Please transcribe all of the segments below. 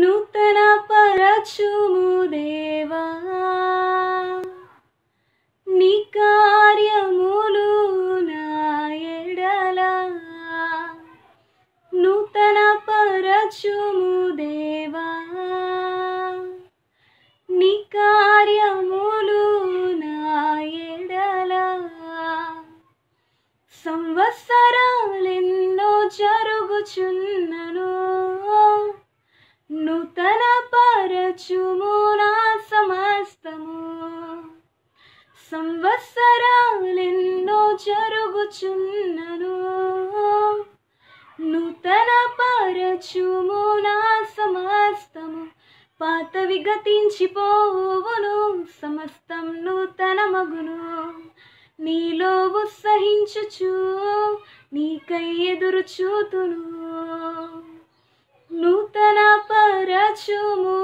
नूतना देवा జరుగుచున్నను నూతన పరచుము నా సమస్తము పాతవి గతించిపోవును సమస్తం నూతన మగును నీలో ఉత్సహించుచు నీకై ఎదురు చూతును నూతన పరచుము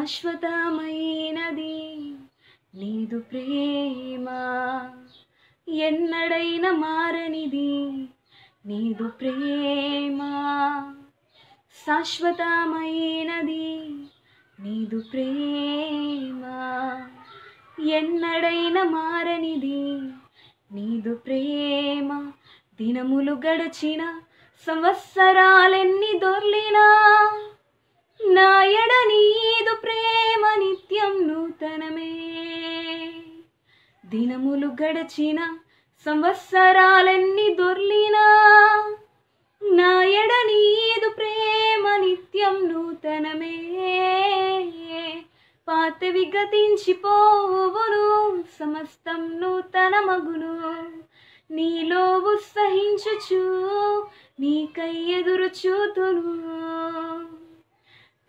శాశ్వతమైనది నీదు ప్రేమ ఎన్నడైన మారనిది నీదు ప్రేమ శాశ్వతమైనది నీదు ప్రేమ ఎన్నడైన మారనిది నీదు ప్రేమ దినములు గడచిన సంవత్సరాలెన్ని దొర్లినా నాయడ నీదు ప్రేమ నిత్యం నూతనమే దినములు గడచిన సంవత్సరాలన్నీ దొర్లినా నాయడ నీదు ప్రేమ నిత్యం నూతనమే పాతవి గతించిపోవును సమస్తం నూతన మగును నీలో ఉత్సహించుచు నీకై ఎదురు చూతును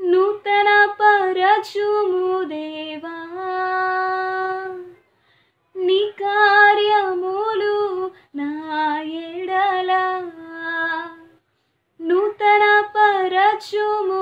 నూతన పరచుము దేవా నీ కార్యములు నా ఎడల నూతన పరచుము